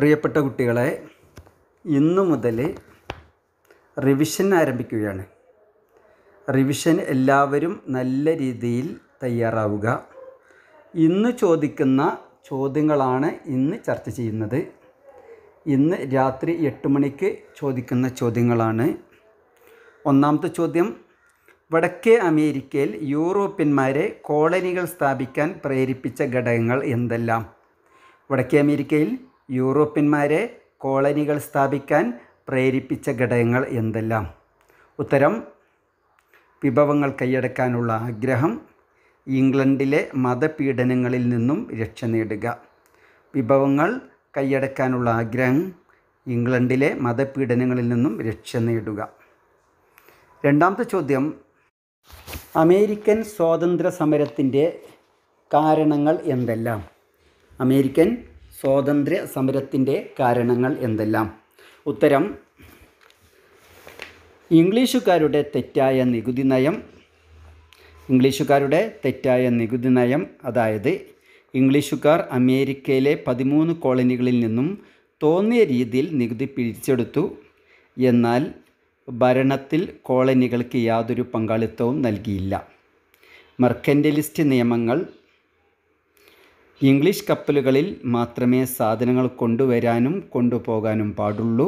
പ്രിയപ്പെട്ട കുട്ടികളെ ഇന്നു മുതൽ റിവിഷൻ ആരംഭിക്കുകയാണ് റിവിഷൻ എല്ലാവരും നല്ല രീതിയിൽ തയ്യാറാവുക ഇന്ന് ചോദിക്കുന്ന ചോദ്യങ്ങളാണ് ഇന്ന് ചർച്ച ചെയ്യുന്നത് ഇന്ന് രാത്രി എട്ട് മണിക്ക് ചോദിക്കുന്ന ചോദ്യങ്ങളാണ് ഒന്നാമത്തെ ചോദ്യം വടക്കേ അമേരിക്കയിൽ യൂറോപ്യന്മാരെ കോളനികൾ സ്ഥാപിക്കാൻ പ്രേരിപ്പിച്ച ഘടകങ്ങൾ എന്തെല്ലാം വടക്കേ അമേരിക്കയിൽ യൂറോപ്യന്മാരെ കോളനികൾ സ്ഥാപിക്കാൻ പ്രേരിപ്പിച്ച ഘടകങ്ങൾ എന്തെല്ലാം ഉത്തരം വിഭവങ്ങൾ കൈയടക്കാനുള്ള ആഗ്രഹം ഇംഗ്ലണ്ടിലെ മതപീഡനങ്ങളിൽ നിന്നും രക്ഷ നേടുക വിഭവങ്ങൾ കൈയടക്കാനുള്ള ആഗ്രഹം ഇംഗ്ലണ്ടിലെ മതപീഡനങ്ങളിൽ നിന്നും രക്ഷ നേടുക രണ്ടാമത്തെ ചോദ്യം അമേരിക്കൻ സ്വാതന്ത്ര്യ സമരത്തിൻ്റെ കാരണങ്ങൾ എന്തെല്ലാം അമേരിക്കൻ സ്വാതന്ത്ര്യ സമരത്തിൻ്റെ കാരണങ്ങൾ എന്തെല്ലാം ഉത്തരം ഇംഗ്ലീഷുകാരുടെ തെറ്റായ നികുതി നയം ഇംഗ്ലീഷുകാരുടെ തെറ്റായ നികുതി നയം അതായത് ഇംഗ്ലീഷുകാർ അമേരിക്കയിലെ പതിമൂന്ന് കോളനികളിൽ നിന്നും തോന്നിയ രീതിയിൽ നികുതി പിരിച്ചെടുത്തു എന്നാൽ ഭരണത്തിൽ കോളനികൾക്ക് യാതൊരു പങ്കാളിത്തവും നൽകിയില്ല മെർക്കൻഡലിസ്റ്റ് നിയമങ്ങൾ ഇംഗ്ലീഷ് കപ്പലുകളിൽ മാത്രമേ സാധനങ്ങൾ കൊണ്ടുവരാനും കൊണ്ടുപോകാനും പാടുള്ളൂ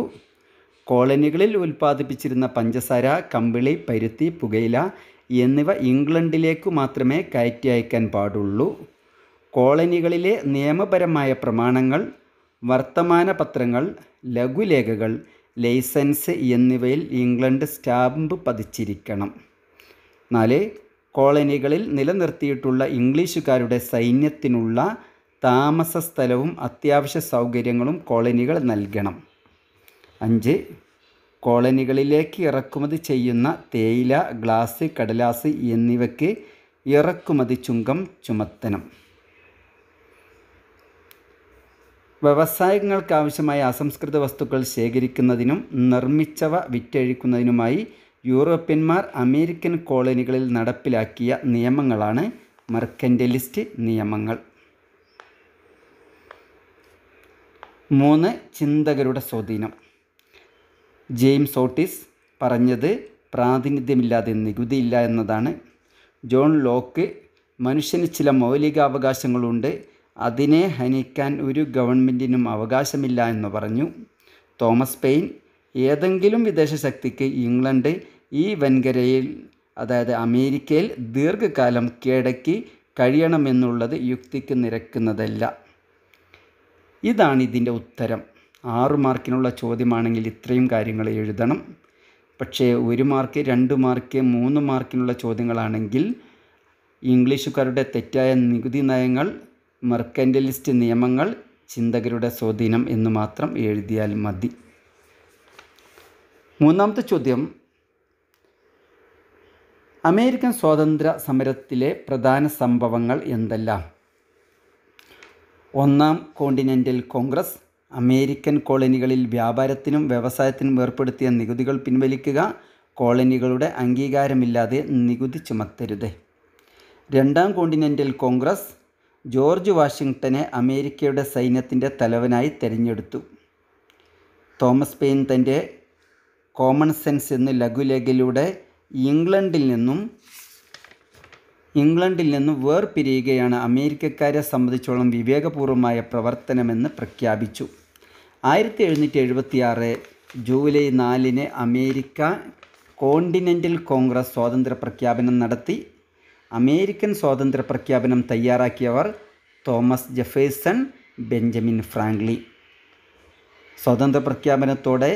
കോളനികളിൽ ഉൽപ്പാദിപ്പിച്ചിരുന്ന പഞ്ചസാര കമ്പിളി പരുത്തി പുകയില എന്നിവ ഇംഗ്ലണ്ടിലേക്കു മാത്രമേ കയറ്റി അയക്കാൻ പാടുള്ളൂ കോളനികളിലെ നിയമപരമായ പ്രമാണങ്ങൾ വർത്തമാന പത്രങ്ങൾ ലഘുലേഖകൾ ലൈസൻസ് എന്നിവയിൽ ഇംഗ്ലണ്ട് സ്റ്റാമ്പ് പതിച്ചിരിക്കണം നാല് കോളനികളിൽ നിലനിർത്തിയിട്ടുള്ള ഇംഗ്ലീഷുകാരുടെ സൈന്യത്തിനുള്ള താമസ സ്ഥലവും അത്യാവശ്യ സൗകര്യങ്ങളും കോളനികൾ നൽകണം അഞ്ച് കോളനികളിലേക്ക് ഇറക്കുമതി ചെയ്യുന്ന തേയില ഗ്ലാസ് കടലാസ് എന്നിവയ്ക്ക് ഇറക്കുമതി ചുങ്കം ചുമത്തണം വ്യവസായങ്ങൾക്കാവശ്യമായ അസംസ്കൃത വസ്തുക്കൾ ശേഖരിക്കുന്നതിനും നിർമ്മിച്ചവ വിറ്റഴിക്കുന്നതിനുമായി യൂറോപ്യന്മാർ അമേരിക്കൻ കോളനികളിൽ നടപ്പിലാക്കിയ നിയമങ്ങളാണ് മെർക്കൻഡലിസ്റ്റ് നിയമങ്ങൾ മൂന്ന് ചിന്തകരുടെ സ്വാധീനം ജെയിംസ് ഓട്ടിസ് പറഞ്ഞത് പ്രാതിനിധ്യമില്ലാതെ നികുതിയില്ല എന്നതാണ് ജോൺ ലോക്ക് മനുഷ്യന് ചില മൗലികാവകാശങ്ങളുണ്ട് അതിനെ ഹനിക്കാൻ ഒരു ഗവൺമെൻറ്റിനും അവകാശമില്ല എന്ന് പറഞ്ഞു തോമസ് പെയിൻ ഏതെങ്കിലും വിദേശ ശക്തിക്ക് ഇംഗ്ലണ്ട് ഈ വൻകരയിൽ അതായത് അമേരിക്കയിൽ ദീർഘകാലം കീഴടക്കി കഴിയണമെന്നുള്ളത് യുക്തിക്ക് നിരക്കുന്നതല്ല ഇതാണ് ഇതിൻ്റെ ഉത്തരം ആറു മാർക്കിനുള്ള ചോദ്യമാണെങ്കിൽ ഇത്രയും കാര്യങ്ങൾ എഴുതണം പക്ഷേ ഒരു മാർക്ക് രണ്ട് മാർക്ക് മൂന്ന് മാർക്കിനുള്ള ചോദ്യങ്ങളാണെങ്കിൽ ഇംഗ്ലീഷുകാരുടെ തെറ്റായ നികുതി നയങ്ങൾ മെർക്കൻ്റലിസ്റ്റ് നിയമങ്ങൾ ചിന്തകരുടെ സ്വാധീനം എന്ന് മാത്രം എഴുതിയാൽ മതി മൂന്നാമത്തെ ചോദ്യം അമേരിക്കൻ സ്വാതന്ത്ര്യ സമരത്തിലെ പ്രധാന സംഭവങ്ങൾ എന്തെല്ലാം ഒന്നാം കോണ്ടിനെൻ്റൽ കോൺഗ്രസ് അമേരിക്കൻ കോളനികളിൽ വ്യാപാരത്തിനും വ്യവസായത്തിനും ഏർപ്പെടുത്തിയ നികുതികൾ പിൻവലിക്കുക കോളനികളുടെ അംഗീകാരമില്ലാതെ നികുതി ചുമത്തരുത് രണ്ടാം കോണ്ടിനെൻ്റൽ കോൺഗ്രസ് ജോർജ് വാഷിങ്ടനെ അമേരിക്കയുടെ സൈന്യത്തിൻ്റെ തലവനായി തിരഞ്ഞെടുത്തു തോമസ് പെയിൻ തൻ്റെ കോമൺ സെൻസ് എന്ന ലഘുലേഖയിലൂടെ ഇംഗ്ലണ്ടിൽ നിന്നും ഇംഗ്ലണ്ടിൽ നിന്നും വേർപിരിയുകയാണ് അമേരിക്കക്കാരെ സംബന്ധിച്ചോളം വിവേകപൂർവമായ പ്രവർത്തനമെന്ന് പ്രഖ്യാപിച്ചു ആയിരത്തി എഴുന്നൂറ്റി എഴുപത്തി ആറ് ജൂലൈ നാലിന് അമേരിക്ക കോണ്ടിനെൻ്റൽ കോൺഗ്രസ് സ്വാതന്ത്ര്യ പ്രഖ്യാപനം നടത്തി അമേരിക്കൻ സ്വാതന്ത്ര്യ പ്രഖ്യാപനം തയ്യാറാക്കിയവർ തോമസ് ജെഫേഴ്സൺ ബെഞ്ചമിൻ ഫ്രാങ്ക്ലി സ്വതന്ത്ര പ്രഖ്യാപനത്തോടെ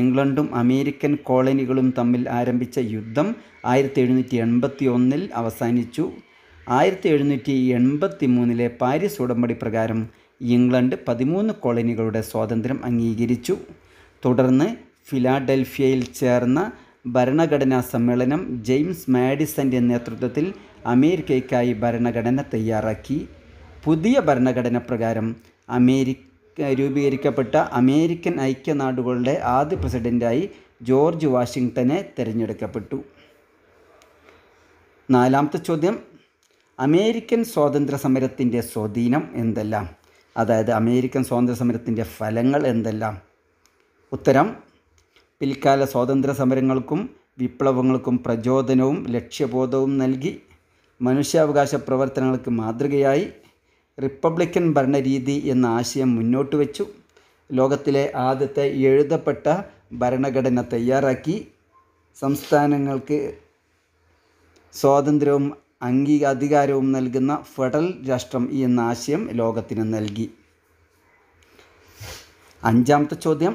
ഇംഗ്ലണ്ടും അമേരിക്കൻ കോളനികളും തമ്മിൽ ആരംഭിച്ച യുദ്ധം ആയിരത്തി എഴുന്നൂറ്റി എൺപത്തി ഒന്നിൽ അവസാനിച്ചു ആയിരത്തി എഴുന്നൂറ്റി എൺപത്തി മൂന്നിലെ പാരീസ് ഉടമ്പടി പ്രകാരം ഇംഗ്ലണ്ട് പതിമൂന്ന് കോളനികളുടെ സ്വാതന്ത്ര്യം അംഗീകരിച്ചു തുടർന്ന് ഫിലാഡൽഫിയയിൽ ചേർന്ന ഭരണഘടനാ സമ്മേളനം ജെയിംസ് മാഡിസൻ്റെ നേതൃത്വത്തിൽ അമേരിക്കയ്ക്കായി ഭരണഘടന തയ്യാറാക്കി പുതിയ ഭരണഘടന പ്രകാരം അമേരിക്ക രൂപീകരിക്കപ്പെട്ട അമേരിക്കൻ ഐക്യനാടുകളുടെ ആദ്യ പ്രസിഡൻ്റായി ജോർജ് വാഷിങ്ടനെ തിരഞ്ഞെടുക്കപ്പെട്ടു നാലാമത്തെ ചോദ്യം അമേരിക്കൻ സ്വാതന്ത്ര്യ സമരത്തിൻ്റെ സ്വാധീനം എന്തെല്ലാം അതായത് അമേരിക്കൻ സ്വാതന്ത്ര്യ സമരത്തിൻ്റെ ഫലങ്ങൾ എന്തെല്ലാം ഉത്തരം പിൽക്കാല സ്വാതന്ത്ര്യ സമരങ്ങൾക്കും വിപ്ലവങ്ങൾക്കും പ്രചോദനവും ലക്ഷ്യബോധവും നൽകി മനുഷ്യാവകാശ പ്രവർത്തനങ്ങൾക്ക് മാതൃകയായി റിപ്പബ്ലിക്കൻ ഭരണരീതി എന്ന ആശയം മുന്നോട്ട് വെച്ചു ലോകത്തിലെ ആദ്യത്തെ എഴുതപ്പെട്ട ഭരണഘടന തയ്യാറാക്കി സംസ്ഥാനങ്ങൾക്ക് സ്വാതന്ത്ര്യവും അംഗീ അധികാരവും നൽകുന്ന ഫെഡറൽ രാഷ്ട്രം എന്ന ആശയം ലോകത്തിന് നൽകി അഞ്ചാമത്തെ ചോദ്യം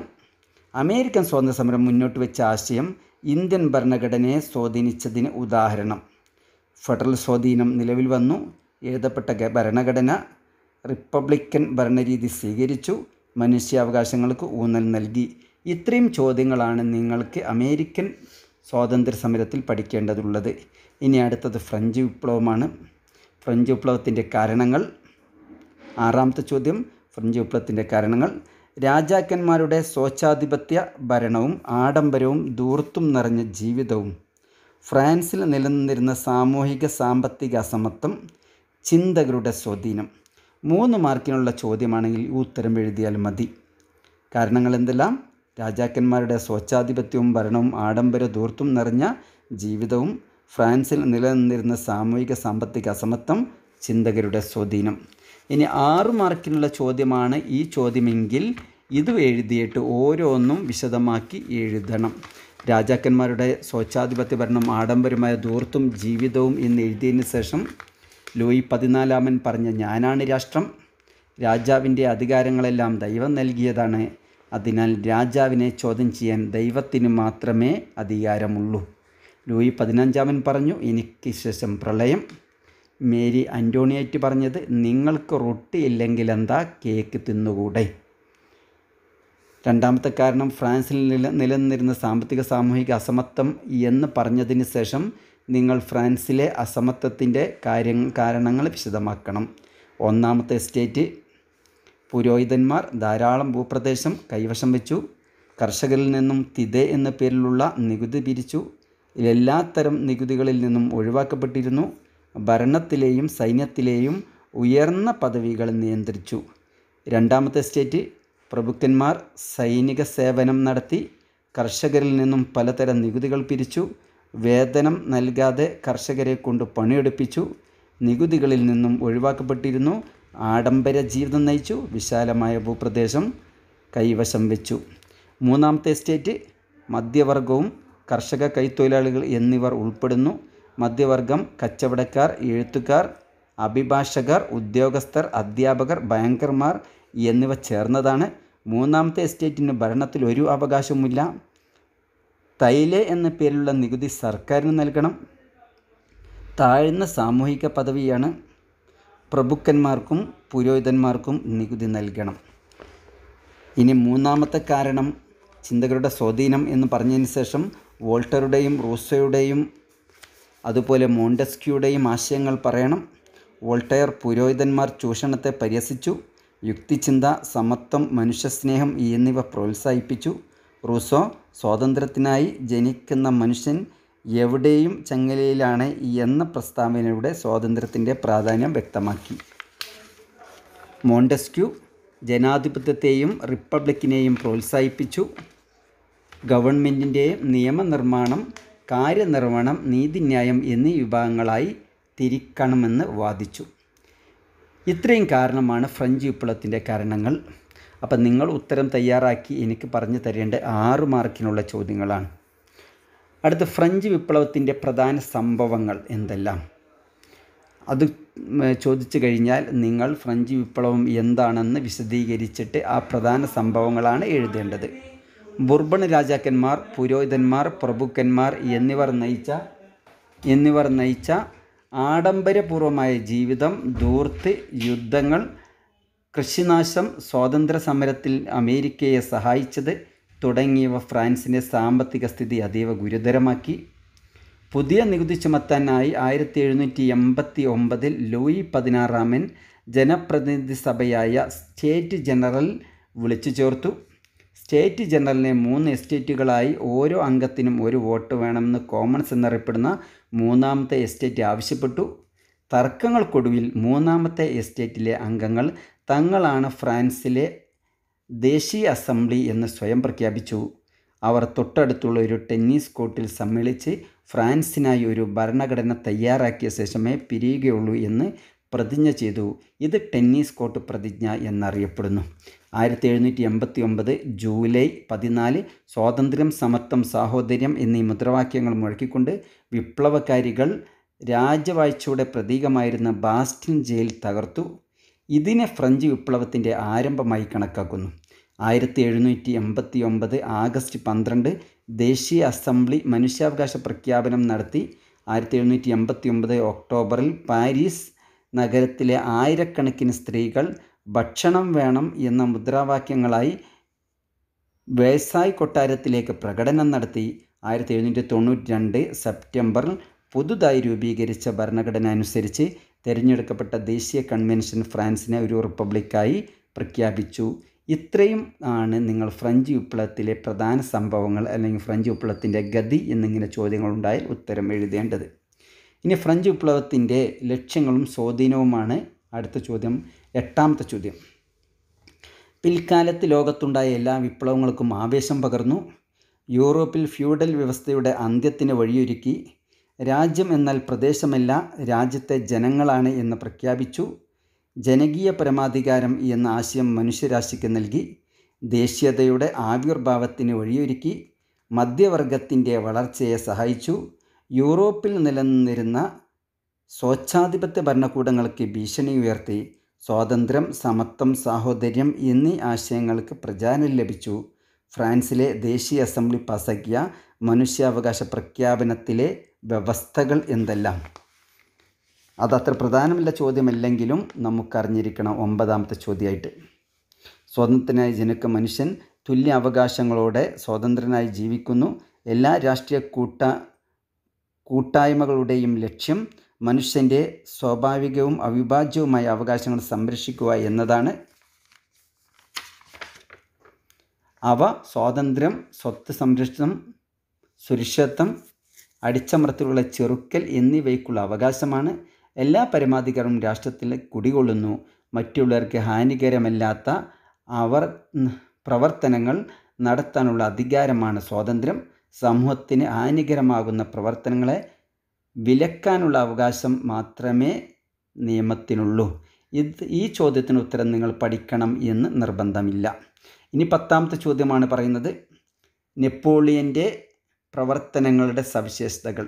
അമേരിക്കൻ സ്വാതന്ത്ര്യ സമരം മുന്നോട്ട് വെച്ച ആശയം ഇന്ത്യൻ ഭരണഘടനയെ സ്വാധീനിച്ചതിന് ഉദാഹരണം ഫെഡറൽ സ്വാധീനം നിലവിൽ വന്നു എഴുതപ്പെട്ട ഭരണഘടന റിപ്പബ്ലിക്കൻ ഭരണരീതി സ്വീകരിച്ചു മനുഷ്യാവകാശങ്ങൾക്ക് ഊന്നൽ നൽകി ഇത്രയും ചോദ്യങ്ങളാണ് നിങ്ങൾക്ക് അമേരിക്കൻ സ്വാതന്ത്ര്യ സമരത്തിൽ പഠിക്കേണ്ടതുള്ളത് ഇനി അടുത്തത് ഫ്രഞ്ച് വിപ്ലവമാണ് ഫ്രഞ്ച് വിപ്ലവത്തിൻ്റെ കാരണങ്ങൾ ആറാമത്തെ ചോദ്യം ഫ്രഞ്ച് വിപ്ലവത്തിൻ്റെ കാരണങ്ങൾ രാജാക്കന്മാരുടെ സ്വച്ഛാധിപത്യ ഭരണവും ആഡംബരവും ദൂർത്തും നിറഞ്ഞ ജീവിതവും ഫ്രാൻസിൽ നിലനിന്നിരുന്ന സാമൂഹിക സാമ്പത്തിക അസമത്വം ചിന്തകളുടെ സ്വാധീനം മൂന്ന് മാർക്കിനുള്ള ചോദ്യമാണെങ്കിൽ ഈ ഉത്തരം എഴുതിയാൽ മതി കാരണങ്ങൾ എന്തെല്ലാം രാജാക്കന്മാരുടെ സ്വച്ഛാധിപത്യവും ഭരണവും ആഡംബര ദൂർത്തും നിറഞ്ഞ ജീവിതവും ഫ്രാൻസിൽ നിലനിന്നിരുന്ന സാമൂഹിക സാമ്പത്തിക അസമത്വം ചിന്തകരുടെ സ്വാധീനം ഇനി ആറു മാർക്കിനുള്ള ചോദ്യമാണ് ഈ ചോദ്യമെങ്കിൽ ഇത് എഴുതിയിട്ട് ഓരോന്നും വിശദമാക്കി എഴുതണം രാജാക്കന്മാരുടെ സ്വച്ഛാധിപത്യ ഭരണം ആഡംബരമായ ദൂർത്തും ജീവിതവും എന്ന് എഴുതിയതിന് ശേഷം ലൂയി പതിനാലാമൻ പറഞ്ഞ ഞാനാണ് രാഷ്ട്രം രാജാവിൻ്റെ അധികാരങ്ങളെല്ലാം ദൈവം നൽകിയതാണ് അതിനാൽ രാജാവിനെ ചോദ്യം ചെയ്യാൻ ദൈവത്തിന് മാത്രമേ അധികാരമുള്ളൂ ലൂയി പതിനഞ്ചാമൻ പറഞ്ഞു എനിക്ക് ശേഷം പ്രളയം മേരി അന്റോണിയേറ്റ് പറഞ്ഞത് നിങ്ങൾക്ക് റൊട്ടി ഇല്ലെങ്കിൽ എന്താ കേക്ക് തിന്നുകൂടെ രണ്ടാമത്തെ കാരണം ഫ്രാൻസിൽ നില നിലനിന്നിരുന്ന സാമ്പത്തിക സാമൂഹിക അസമത്വം എന്ന് പറഞ്ഞതിന് ശേഷം നിങ്ങൾ ഫ്രാൻസിലെ അസമത്വത്തിൻ്റെ കാര്യം കാരണങ്ങൾ വിശദമാക്കണം ഒന്നാമത്തെ സ്റ്റേറ്റ് പുരോഹിതന്മാർ ധാരാളം ഭൂപ്രദേശം കൈവശം വെച്ചു കർഷകരിൽ നിന്നും തിതെ എന്ന പേരിലുള്ള നികുതി പിരിച്ചു എല്ലാത്തരം നികുതികളിൽ നിന്നും ഒഴിവാക്കപ്പെട്ടിരുന്നു ഭരണത്തിലെയും സൈന്യത്തിലെയും ഉയർന്ന പദവികൾ നിയന്ത്രിച്ചു രണ്ടാമത്തെ സ്റ്റേറ്റ് പ്രഭുക്കന്മാർ സൈനിക സേവനം നടത്തി കർഷകരിൽ നിന്നും പലതരം നികുതികൾ പിരിച്ചു വേതനം നൽകാതെ കർഷകരെ കൊണ്ട് പണിയെടുപ്പിച്ചു നികുതികളിൽ നിന്നും ഒഴിവാക്കപ്പെട്ടിരുന്നു ആഡംബര ജീവിതം നയിച്ചു വിശാലമായ ഭൂപ്രദേശം കൈവശം വെച്ചു മൂന്നാമത്തെ സ്റ്റേറ്റ് മധ്യവർഗവും കർഷക കൈത്തൊഴിലാളികൾ എന്നിവർ ഉൾപ്പെടുന്നു മധ്യവർഗം കച്ചവടക്കാർ എഴുത്തുകാർ അഭിഭാഷകർ ഉദ്യോഗസ്ഥർ അധ്യാപകർ ബാങ്കർമാർ എന്നിവ ചേർന്നതാണ് മൂന്നാമത്തെ എസ്റ്റേറ്റിന് ഭരണത്തിൽ ഒരു അവകാശവുമില്ല തൈല് എന്ന പേരിലുള്ള നികുതി സർക്കാരിന് നൽകണം താഴ്ന്ന സാമൂഹിക പദവിയാണ് പ്രഭുക്കന്മാർക്കും പുരോഹിതന്മാർക്കും നികുതി നൽകണം ഇനി മൂന്നാമത്തെ കാരണം ചിന്തകളുടെ സ്വാധീനം എന്ന് പറഞ്ഞതിന് ശേഷം വോൾട്ടറുടെയും റൂസോയുടെയും അതുപോലെ മോണ്ടസ്ക്യൂടെയും ആശയങ്ങൾ പറയണം വോൾട്ടയർ പുരോഹിതന്മാർ ചൂഷണത്തെ പരിഹസിച്ചു യുക്തിചിന്ത സമത്വം മനുഷ്യസ്നേഹം എന്നിവ പ്രോത്സാഹിപ്പിച്ചു റൂസോ സ്വാതന്ത്ര്യത്തിനായി ജനിക്കുന്ന മനുഷ്യൻ എവിടെയും ചങ്ങലയിലാണ് എന്ന പ്രസ്താവനയുടെ സ്വാതന്ത്ര്യത്തിൻ്റെ പ്രാധാന്യം വ്യക്തമാക്കി മോണ്ടസ്ക്യൂ ജനാധിപത്യത്തെയും റിപ്പബ്ലിക്കിനെയും പ്രോത്സാഹിപ്പിച്ചു ഗവൺമെൻറ്റിൻ്റെ നിയമനിർമ്മാണം കാര്യനിർവഹണം നീതിന്യായം എന്നീ വിഭാഗങ്ങളായി തിരിക്കണമെന്ന് വാദിച്ചു ഇത്രയും കാരണമാണ് ഫ്രഞ്ച് വിപ്ലവത്തിൻ്റെ കാരണങ്ങൾ അപ്പം നിങ്ങൾ ഉത്തരം തയ്യാറാക്കി എനിക്ക് പറഞ്ഞു തരേണ്ട ആറ് മാർക്കിനുള്ള ചോദ്യങ്ങളാണ് അടുത്ത ഫ്രഞ്ച് വിപ്ലവത്തിൻ്റെ പ്രധാന സംഭവങ്ങൾ എന്തെല്ലാം അത് ചോദിച്ചു കഴിഞ്ഞാൽ നിങ്ങൾ ഫ്രഞ്ച് വിപ്ലവം എന്താണെന്ന് വിശദീകരിച്ചിട്ട് ആ പ്രധാന സംഭവങ്ങളാണ് എഴുതേണ്ടത് ബുർബൺ രാജാക്കന്മാർ പുരോഹിതന്മാർ പ്രഭുക്കന്മാർ എന്നിവർ നയിച്ച എന്നിവർ നയിച്ച ആഡംബരപൂർവമായ ജീവിതം ദൂർത്ത് യുദ്ധങ്ങൾ കൃഷിനാശം സ്വാതന്ത്ര്യ സമരത്തിൽ അമേരിക്കയെ സഹായിച്ചത് തുടങ്ങിയവ ഫ്രാൻസിൻ്റെ സാമ്പത്തിക സ്ഥിതി അതീവ ഗുരുതരമാക്കി പുതിയ നികുതി ചുമത്താനായി ആയിരത്തി എഴുന്നൂറ്റി എൺപത്തി ഒമ്പതിൽ ലൂയി പതിനാറാമൻ ജനപ്രതിനിധി സഭയായ സ്റ്റേറ്റ് ജനറൽ വിളിച്ചു ചേർത്തു സ്റ്റേറ്റ് ജനറലിനെ മൂന്ന് എസ്റ്റേറ്റുകളായി ഓരോ അംഗത്തിനും ഒരു വോട്ട് വേണമെന്ന് കോമൺസ് എന്നറിയപ്പെടുന്ന മൂന്നാമത്തെ എസ്റ്റേറ്റ് ആവശ്യപ്പെട്ടു തർക്കങ്ങൾക്കൊടുവിൽ മൂന്നാമത്തെ എസ്റ്റേറ്റിലെ അംഗങ്ങൾ തങ്ങളാണ് ഫ്രാൻസിലെ ദേശീയ അസംബ്ലി എന്ന് സ്വയം പ്രഖ്യാപിച്ചു അവർ തൊട്ടടുത്തുള്ള ഒരു ടെന്നീസ് കോർട്ടിൽ സമ്മേളിച്ച് ഫ്രാൻസിനായി ഒരു ഭരണഘടന തയ്യാറാക്കിയ ശേഷമേ പിരിയുകയുള്ളൂ എന്ന് പ്രതിജ്ഞ ചെയ്തു ഇത് ടെന്നീസ് കോർട്ട് പ്രതിജ്ഞ എന്നറിയപ്പെടുന്നു ആയിരത്തി എഴുന്നൂറ്റി എൺപത്തി ഒമ്പത് ജൂലൈ പതിനാല് സ്വാതന്ത്ര്യം സമത്വം സാഹോദര്യം എന്നീ മുദ്രാവാക്യങ്ങൾ മുഴക്കിക്കൊണ്ട് വിപ്ലവകാരികൾ രാജവാഴ്ചയുടെ പ്രതീകമായിരുന്ന ബാസ്റ്റിൻ ജയിൽ തകർത്തു ഇതിനെ ഫ്രഞ്ച് വിപ്ലവത്തിൻ്റെ ആരംഭമായി കണക്കാക്കുന്നു ആയിരത്തി എഴുന്നൂറ്റി എൺപത്തി ഒമ്പത് ആഗസ്റ്റ് പന്ത്രണ്ട് ദേശീയ അസംബ്ലി മനുഷ്യാവകാശ പ്രഖ്യാപനം നടത്തി ആയിരത്തി എഴുന്നൂറ്റി എൺപത്തി ഒമ്പത് ഒക്ടോബറിൽ പാരീസ് നഗരത്തിലെ ആയിരക്കണക്കിന് സ്ത്രീകൾ ഭക്ഷണം വേണം എന്ന മുദ്രാവാക്യങ്ങളായി വേസായ് കൊട്ടാരത്തിലേക്ക് പ്രകടനം നടത്തി ആയിരത്തി എഴുന്നൂറ്റി തൊണ്ണൂറ്റി രണ്ട് സെപ്റ്റംബറിൽ പുതുതായി രൂപീകരിച്ച ഭരണഘടന അനുസരിച്ച് തിരഞ്ഞെടുക്കപ്പെട്ട ദേശീയ കൺവെൻഷൻ ഫ്രാൻസിനെ ഒരു റിപ്പബ്ലിക്കായി പ്രഖ്യാപിച്ചു ഇത്രയും ആണ് നിങ്ങൾ ഫ്രഞ്ച് വിപ്ലവത്തിലെ പ്രധാന സംഭവങ്ങൾ അല്ലെങ്കിൽ ഫ്രഞ്ച് വിപ്ലവത്തിൻ്റെ ഗതി എന്നിങ്ങനെ ചോദ്യങ്ങളുണ്ടായി ഉത്തരം എഴുതേണ്ടത് ഇനി ഫ്രഞ്ച് വിപ്ലവത്തിൻ്റെ ലക്ഷ്യങ്ങളും സ്വാധീനവുമാണ് അടുത്ത ചോദ്യം എട്ടാമത്തെ ചോദ്യം പിൽക്കാലത്ത് ലോകത്തുണ്ടായ എല്ലാ വിപ്ലവങ്ങൾക്കും ആവേശം പകർന്നു യൂറോപ്പിൽ ഫ്യൂഡൽ വ്യവസ്ഥയുടെ അന്ത്യത്തിന് വഴിയൊരുക്കി രാജ്യം എന്നാൽ പ്രദേശമല്ല രാജ്യത്തെ ജനങ്ങളാണ് എന്ന് പ്രഖ്യാപിച്ചു ജനകീയ പരമാധികാരം എന്ന ആശയം മനുഷ്യരാശിക്ക് നൽകി ദേശീയതയുടെ ആവിർഭാവത്തിന് വഴിയൊരുക്കി മധ്യവർഗത്തിൻ്റെ വളർച്ചയെ സഹായിച്ചു യൂറോപ്പിൽ നിലനിന്നിരുന്ന സ്വച്ഛാധിപത്യ ഭരണകൂടങ്ങൾക്ക് ഭീഷണി ഉയർത്തി സ്വാതന്ത്ര്യം സമത്വം സാഹോദര്യം എന്നീ ആശയങ്ങൾക്ക് പ്രചാരം ലഭിച്ചു ഫ്രാൻസിലെ ദേശീയ അസംബ്ലി പാസാക്കിയ മനുഷ്യാവകാശ പ്രഖ്യാപനത്തിലെ വ്യവസ്ഥകൾ എന്തെല്ലാം അതത്ര പ്രധാനമല്ല ചോദ്യമല്ലെങ്കിലും നമുക്കറിഞ്ഞിരിക്കണം ഒമ്പതാമത്തെ ചോദ്യമായിട്ട് സ്വതന്ത്രനായി ജനക്ക മനുഷ്യൻ തുല്യ അവകാശങ്ങളോടെ സ്വതന്ത്രനായി ജീവിക്കുന്നു എല്ലാ രാഷ്ട്രീയ കൂട്ട കൂട്ടായ്മകളുടെയും ലക്ഷ്യം മനുഷ്യൻ്റെ സ്വാഭാവികവും അവിഭാജ്യവുമായ അവകാശങ്ങൾ സംരക്ഷിക്കുക എന്നതാണ് അവ സ്വാതന്ത്ര്യം സ്വത്ത് സംരക്ഷണം സുരക്ഷിതത്വം അടിച്ചമർത്തലുകളെ ചെറുക്കൽ എന്നിവയ്ക്കുള്ള അവകാശമാണ് എല്ലാ പരമാധികാരവും രാഷ്ട്രത്തിൽ കുടികൊള്ളുന്നു മറ്റുള്ളവർക്ക് ഹാനികരമല്ലാത്ത അവർ പ്രവർത്തനങ്ങൾ നടത്താനുള്ള അധികാരമാണ് സ്വാതന്ത്ര്യം സമൂഹത്തിന് ഹാനികരമാകുന്ന പ്രവർത്തനങ്ങളെ വിലക്കാനുള്ള അവകാശം മാത്രമേ നിയമത്തിനുള്ളൂ ഇത് ഈ ചോദ്യത്തിന് ഉത്തരം നിങ്ങൾ പഠിക്കണം എന്ന് നിർബന്ധമില്ല ഇനി പത്താമത്തെ ചോദ്യമാണ് പറയുന്നത് നെപ്പോളിയൻ്റെ പ്രവർത്തനങ്ങളുടെ സവിശേഷതകൾ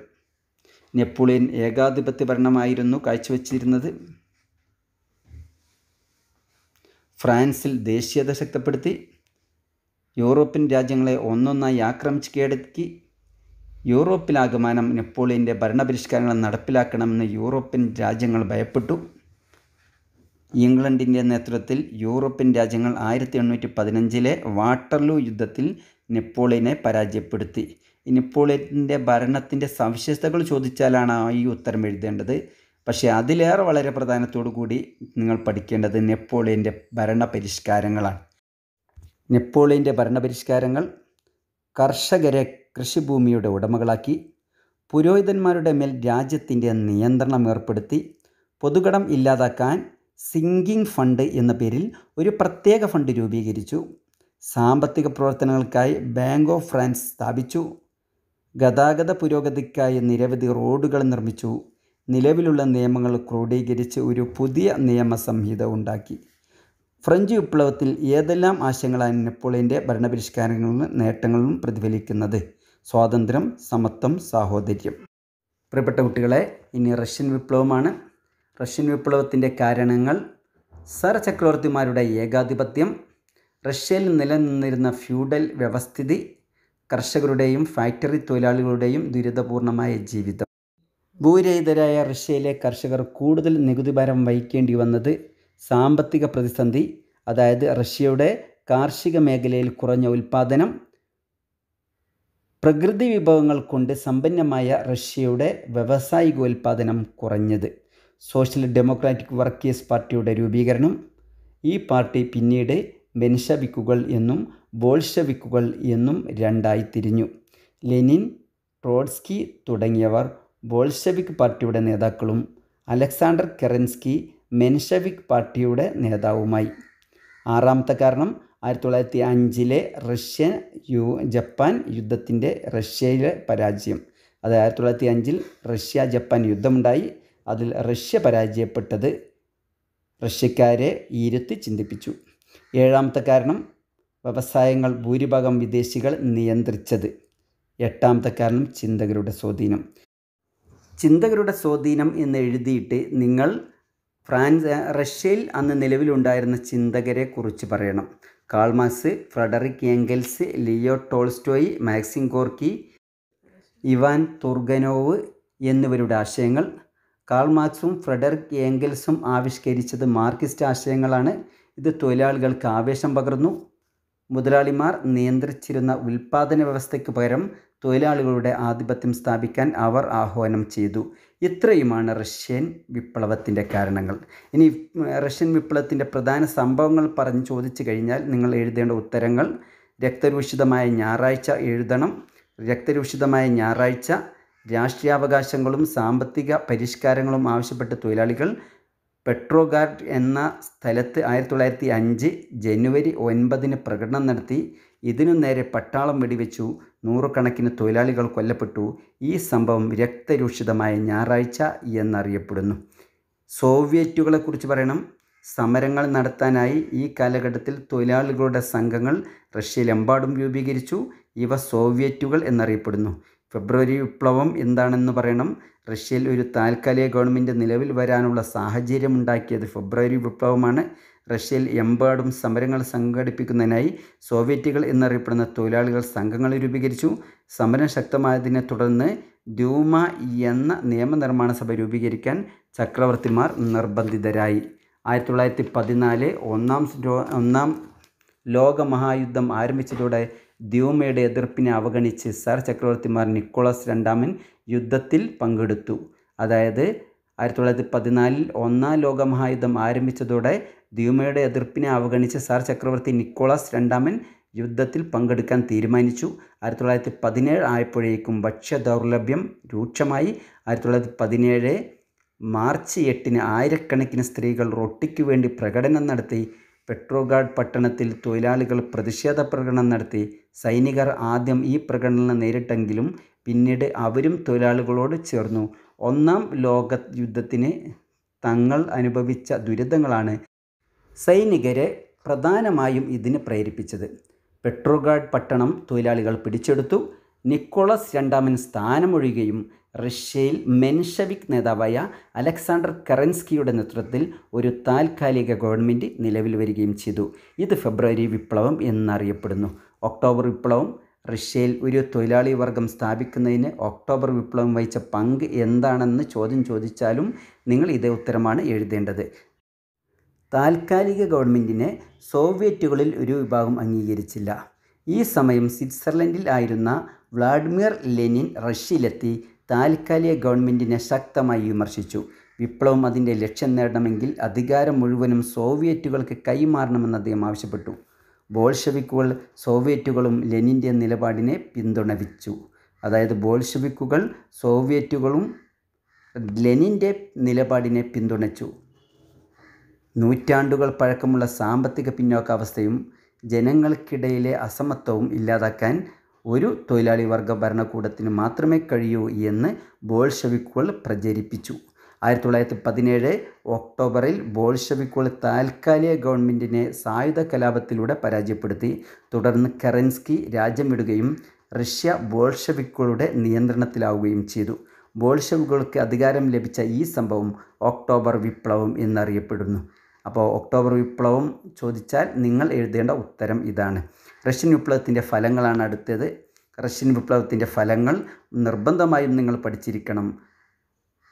നെപ്പോളിയൻ ഏകാധിപത്യ ഭരണമായിരുന്നു കാഴ്ചവെച്ചിരുന്നത് ഫ്രാൻസിൽ ദേശീയത ശക്തപ്പെടുത്തി യൂറോപ്യൻ രാജ്യങ്ങളെ ഒന്നൊന്നായി ആക്രമിച്ച് കീഴടക്കി യൂറോപ്പിലാകമാനം നെപ്പോളിയൻ്റെ ഭരണപരിഷ്കാരങ്ങൾ നടപ്പിലാക്കണമെന്ന് യൂറോപ്യൻ രാജ്യങ്ങൾ ഭയപ്പെട്ടു ഇംഗ്ലണ്ടിൻ്റെ നേതൃത്വത്തിൽ യൂറോപ്യൻ രാജ്യങ്ങൾ ആയിരത്തി എണ്ണൂറ്റി പതിനഞ്ചിലെ വാട്ടർലൂ യുദ്ധത്തിൽ നെപ്പോളിയനെ പരാജയപ്പെടുത്തി നെപ്പോളിയൻ്റെ ഭരണത്തിൻ്റെ സവിശേഷതകൾ ചോദിച്ചാലാണ് ഈ ഉത്തരം എഴുതേണ്ടത് പക്ഷേ അതിലേറെ വളരെ പ്രധാനത്തോടു കൂടി നിങ്ങൾ പഠിക്കേണ്ടത് നെപ്പോളിയൻ്റെ ഭരണ പരിഷ്കാരങ്ങളാണ് നെപ്പോളിയൻ്റെ ഭരണപരിഷ്കാരങ്ങൾ കർഷകരെ കൃഷിഭൂമിയുടെ ഉടമകളാക്കി പുരോഹിതന്മാരുടെ മേൽ രാജ്യത്തിൻ്റെ നിയന്ത്രണം ഏർപ്പെടുത്തി പൊതുകടം ഇല്ലാതാക്കാൻ സിങ്കിങ് ഫണ്ട് എന്ന പേരിൽ ഒരു പ്രത്യേക ഫണ്ട് രൂപീകരിച്ചു സാമ്പത്തിക പ്രവർത്തനങ്ങൾക്കായി ബാങ്ക് ഓഫ് ഫ്രാൻസ് സ്ഥാപിച്ചു ഗതാഗത പുരോഗതിക്കായി നിരവധി റോഡുകൾ നിർമ്മിച്ചു നിലവിലുള്ള നിയമങ്ങൾ ക്രോഡീകരിച്ച് ഒരു പുതിയ നിയമസംഹിത ഉണ്ടാക്കി ഫ്രഞ്ച് വിപ്ലവത്തിൽ ഏതെല്ലാം ആശയങ്ങളാണ് നെപ്പോളിയൻ്റെ ഭരണപരിഷ്കാരങ്ങളും നേട്ടങ്ങളും പ്രതിഫലിക്കുന്നത് സ്വാതന്ത്ര്യം സമത്വം സാഹോദര്യം പ്രിയപ്പെട്ട കുട്ടികളെ ഇനി റഷ്യൻ വിപ്ലവമാണ് റഷ്യൻ വിപ്ലവത്തിൻ്റെ കാരണങ്ങൾ സർ ചക്രവർത്തിമാരുടെ ഏകാധിപത്യം റഷ്യയിൽ നിലനിന്നിരുന്ന ഫ്യൂഡൽ വ്യവസ്ഥിതി കർഷകരുടെയും ഫാക്ടറി തൊഴിലാളികളുടെയും ദുരിതപൂർണമായ ജീവിതം ഭൂരഹിതരായ റഷ്യയിലെ കർഷകർ കൂടുതൽ നികുതി ഭാരം വഹിക്കേണ്ടി വന്നത് സാമ്പത്തിക പ്രതിസന്ധി അതായത് റഷ്യയുടെ കാർഷിക മേഖലയിൽ കുറഞ്ഞ ഉൽപ്പാദനം പ്രകൃതി വിഭവങ്ങൾ കൊണ്ട് സമ്പന്നമായ റഷ്യയുടെ വ്യവസായിക ഉൽപ്പാദനം കുറഞ്ഞത് സോഷ്യൽ ഡെമോക്രാറ്റിക് വർക്കേഴ്സ് പാർട്ടിയുടെ രൂപീകരണം ഈ പാർട്ടി പിന്നീട് ബെൻഷബിക്കുകൾ എന്നും ബോൾഷവിക്കുകൾ എന്നും രണ്ടായി തിരിഞ്ഞു ലെനിൻ ട്രോഡ്സ്കി തുടങ്ങിയവർ ബോൾഷെവിക് പാർട്ടിയുടെ നേതാക്കളും അലക്സാണ്ടർ കെറൻസ്കി മെൻഷെവിക് പാർട്ടിയുടെ നേതാവുമായി ആറാമത്തെ കാരണം ആയിരത്തി തൊള്ളായിരത്തി അഞ്ചിലെ റഷ്യ യു ജപ്പാൻ യുദ്ധത്തിൻ്റെ റഷ്യയിലെ പരാജയം അതായത് ആയിരത്തി തൊള്ളായിരത്തി അഞ്ചിൽ റഷ്യ ജപ്പാൻ യുദ്ധമുണ്ടായി അതിൽ റഷ്യ പരാജയപ്പെട്ടത് റഷ്യക്കാരെ ഇരുത്തി ചിന്തിപ്പിച്ചു ഏഴാമത്തെ കാരണം വ്യവസായങ്ങൾ ഭൂരിഭാഗം വിദേശികൾ നിയന്ത്രിച്ചത് എട്ടാമത്തെ കാരണം ചിന്തകരുടെ സ്വാധീനം ചിന്തകരുടെ സ്വാധീനം എന്ന് എഴുതിയിട്ട് നിങ്ങൾ ഫ്രാൻസ് റഷ്യയിൽ അന്ന് നിലവിലുണ്ടായിരുന്ന ചിന്തകരെ കുറിച്ച് പറയണം Karl Marx Frederick Engels Leo Tolstoy Maxim Gorky Ivan Turgenev എന്നിവരുടെ ആശയങ്ങൾ കാൾമാക്സും ഫ്രെഡറിക് ഏംഗൽസും ആവിഷ്കരിച്ചത് മാർക്സിസ്റ്റ് ആശയങ്ങളാണ് ഇത് തൊഴിലാളികൾക്ക് ആവേശം പകർന്നു മുതലാളിമാർ നിയന്ത്രിച്ചിരുന്ന ഉൽപ്പാദന വ്യവസ്ഥയ്ക്ക് പകരം തൊഴിലാളികളുടെ ആധിപത്യം സ്ഥാപിക്കാൻ അവർ ആഹ്വാനം ചെയ്തു ഇത്രയുമാണ് റഷ്യൻ വിപ്ലവത്തിൻ്റെ കാരണങ്ങൾ ഇനി റഷ്യൻ വിപ്ലവത്തിൻ്റെ പ്രധാന സംഭവങ്ങൾ പറഞ്ഞ് ചോദിച്ചു കഴിഞ്ഞാൽ നിങ്ങൾ എഴുതേണ്ട ഉത്തരങ്ങൾ രക്തരൂഷിതമായ ഞായറാഴ്ച എഴുതണം രക്തരൂഷിതമായ ഞായറാഴ്ച രാഷ്ട്രീയാവകാശങ്ങളും സാമ്പത്തിക പരിഷ്കാരങ്ങളും ആവശ്യപ്പെട്ട് തൊഴിലാളികൾ പെട്രോഗാർഡ് എന്ന സ്ഥലത്ത് ആയിരത്തി തൊള്ളായിരത്തി അഞ്ച് ജനുവരി ഒൻപതിന് പ്രകടനം നടത്തി ഇതിനു നേരെ പട്ടാളം വെടിവെച്ചു നൂറുകണക്കിന് തൊഴിലാളികൾ കൊല്ലപ്പെട്ടു ഈ സംഭവം രക്തരൂഷിതമായ ഞായറാഴ്ച എന്നറിയപ്പെടുന്നു സോവിയറ്റുകളെക്കുറിച്ച് പറയണം സമരങ്ങൾ നടത്താനായി ഈ കാലഘട്ടത്തിൽ തൊഴിലാളികളുടെ സംഘങ്ങൾ റഷ്യയിലെമ്പാടും രൂപീകരിച്ചു ഇവ സോവിയറ്റുകൾ എന്നറിയപ്പെടുന്നു ഫെബ്രുവരി വിപ്ലവം എന്താണെന്ന് പറയണം റഷ്യയിൽ ഒരു താൽക്കാലിക ഗവൺമെൻറ് നിലവിൽ വരാനുള്ള സാഹചര്യം ഉണ്ടാക്കിയത് ഫെബ്രുവരി വിപ്ലവമാണ് റഷ്യയിൽ എമ്പാടും സമരങ്ങൾ സംഘടിപ്പിക്കുന്നതിനായി സോവിയറ്റുകൾ എന്നറിയപ്പെടുന്ന തൊഴിലാളികൾ സംഘങ്ങൾ രൂപീകരിച്ചു സമരം ശക്തമായതിനെ തുടർന്ന് ദ്യൂമ എന്ന നിയമനിർമ്മാണ സഭ രൂപീകരിക്കാൻ ചക്രവർത്തിമാർ നിർബന്ധിതരായി ആയിരത്തി തൊള്ളായിരത്തി പതിനാല് ഒന്നാം ഒന്നാം ലോകമഹായുദ്ധം ആരംഭിച്ചതോടെ ദ്യോമയുടെ എതിർപ്പിനെ അവഗണിച്ച് സർ ചക്രവർത്തിമാർ നിക്കോളസ് രണ്ടാമൻ യുദ്ധത്തിൽ പങ്കെടുത്തു അതായത് ആയിരത്തി തൊള്ളായിരത്തി പതിനാലിൽ ഒന്നാം ലോകമഹായുദ്ധം ആരംഭിച്ചതോടെ ദ്യൂമയുടെ എതിർപ്പിനെ അവഗണിച്ച് സർ ചക്രവർത്തി നിക്കോളാസ് രണ്ടാമൻ യുദ്ധത്തിൽ പങ്കെടുക്കാൻ തീരുമാനിച്ചു ആയിരത്തി തൊള്ളായിരത്തി പതിനേഴ് ആയപ്പോഴേക്കും ഭക്ഷ്യ ദൗർലഭ്യം രൂക്ഷമായി ആയിരത്തി തൊള്ളായിരത്തി പതിനേഴ് മാർച്ച് എട്ടിന് ആയിരക്കണക്കിന് സ്ത്രീകൾ റൊട്ടിക്കു വേണ്ടി പ്രകടനം നടത്തി പെട്രോഗാഡ് പട്ടണത്തിൽ തൊഴിലാളികൾ പ്രതിഷേധ പ്രകടനം നടത്തി സൈനികർ ആദ്യം ഈ പ്രകടനം നേരിട്ടെങ്കിലും പിന്നീട് അവരും തൊഴിലാളികളോട് ചേർന്നു ഒന്നാം ലോക യുദ്ധത്തിന് തങ്ങൾ അനുഭവിച്ച ദുരിതങ്ങളാണ് സൈനികരെ പ്രധാനമായും ഇതിന് പ്രേരിപ്പിച്ചത് പെട്രോഗാഡ് പട്ടണം തൊഴിലാളികൾ പിടിച്ചെടുത്തു നിക്കോളസ് രണ്ടാമൻ സ്ഥാനമൊഴിയുകയും റഷ്യയിൽ മെൻഷവിക് നേതാവായ അലക്സാണ്ടർ കറൻസ്കിയുടെ നേതൃത്വത്തിൽ ഒരു താൽക്കാലിക ഗവൺമെൻറ് നിലവിൽ വരികയും ചെയ്തു ഇത് ഫെബ്രുവരി വിപ്ലവം എന്നറിയപ്പെടുന്നു ഒക്ടോബർ വിപ്ലവം റഷ്യയിൽ ഒരു തൊഴിലാളി വർഗം സ്ഥാപിക്കുന്നതിന് ഒക്ടോബർ വിപ്ലവം വഹിച്ച പങ്ക് എന്താണെന്ന് ചോദ്യം ചോദിച്ചാലും നിങ്ങൾ ഇതേ ഉത്തരമാണ് എഴുതേണ്ടത് താൽക്കാലിക ഗവൺമെൻറ്റിനെ സോവിയറ്റുകളിൽ ഒരു വിഭാഗം അംഗീകരിച്ചില്ല ഈ സമയം സ്വിറ്റ്സർലൻഡിൽ ആയിരുന്ന വ്ളാഡിമിർ ലെനിൻ റഷ്യയിലെത്തി താൽക്കാലിക ഗവൺമെൻറ്റിനെ ശക്തമായി വിമർശിച്ചു വിപ്ലവം അതിൻ്റെ ലക്ഷ്യം നേടണമെങ്കിൽ അധികാരം മുഴുവനും സോവിയറ്റുകൾക്ക് കൈമാറണമെന്ന് അദ്ദേഹം ആവശ്യപ്പെട്ടു ബോൾഷവിക്കുകൾ സോവിയറ്റുകളും ലെനിൻ്റെ നിലപാടിനെ പിന്തുണവിച്ചു അതായത് ബോൾഷവിക്കുകൾ സോവിയറ്റുകളും ലെനിൻ്റെ നിലപാടിനെ പിന്തുണച്ചു നൂറ്റാണ്ടുകൾ പഴക്കമുള്ള സാമ്പത്തിക പിന്നോക്കാവസ്ഥയും ജനങ്ങൾക്കിടയിലെ അസമത്വവും ഇല്ലാതാക്കാൻ ഒരു തൊഴിലാളി വർഗ ഭരണകൂടത്തിന് മാത്രമേ കഴിയൂ എന്ന് ബോൾഷവിക്കുകൾ പ്രചരിപ്പിച്ചു ആയിരത്തി തൊള്ളായിരത്തി പതിനേഴ് ഒക്ടോബറിൽ ബോൾഷവിക്കുകൾ താൽക്കാലിക ഗവൺമെൻറ്റിനെ സായുധ കലാപത്തിലൂടെ പരാജയപ്പെടുത്തി തുടർന്ന് കെറൻസ്കി രാജ്യം വിടുകയും റഷ്യ ബോൾഷവിക്കുകളുടെ നിയന്ത്രണത്തിലാവുകയും ചെയ്തു ബോൾഷവിക്കുകൾക്ക് അധികാരം ലഭിച്ച ഈ സംഭവം ഒക്ടോബർ വിപ്ലവം എന്നറിയപ്പെടുന്നു അപ്പോൾ ഒക്ടോബർ വിപ്ലവം ചോദിച്ചാൽ നിങ്ങൾ എഴുതേണ്ട ഉത്തരം ഇതാണ് റഷ്യൻ വിപ്ലവത്തിൻ്റെ ഫലങ്ങളാണ് അടുത്തത് റഷ്യൻ വിപ്ലവത്തിൻ്റെ ഫലങ്ങൾ നിർബന്ധമായും നിങ്ങൾ പഠിച്ചിരിക്കണം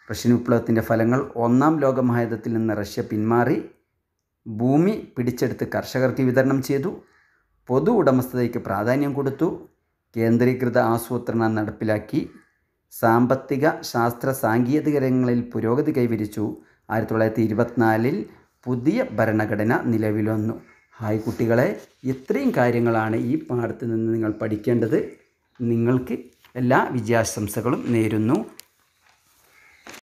റഷ്യൻ വിപ്ലവത്തിൻ്റെ ഫലങ്ങൾ ഒന്നാം ലോക മഹായുദ്ധത്തിൽ നിന്ന് റഷ്യ പിന്മാറി ഭൂമി പിടിച്ചെടുത്ത് കർഷകർക്ക് വിതരണം ചെയ്തു പൊതു ഉടമസ്ഥതയ്ക്ക് പ്രാധാന്യം കൊടുത്തു കേന്ദ്രീകൃത ആസൂത്രണം നടപ്പിലാക്കി സാമ്പത്തിക ശാസ്ത്ര സാങ്കേതിക രംഗങ്ങളിൽ പുരോഗതി കൈവരിച്ചു ആയിരത്തി തൊള്ളായിരത്തി ഇരുപത്തിനാലിൽ പുതിയ ഭരണഘടന നിലവിൽ വന്നു ഹായ് കുട്ടികളെ ഇത്രയും കാര്യങ്ങളാണ് ഈ പാഠത്തിൽ നിന്ന് നിങ്ങൾ പഠിക്കേണ്ടത് നിങ്ങൾക്ക് എല്ലാ വിജയാശംസകളും നേരുന്നു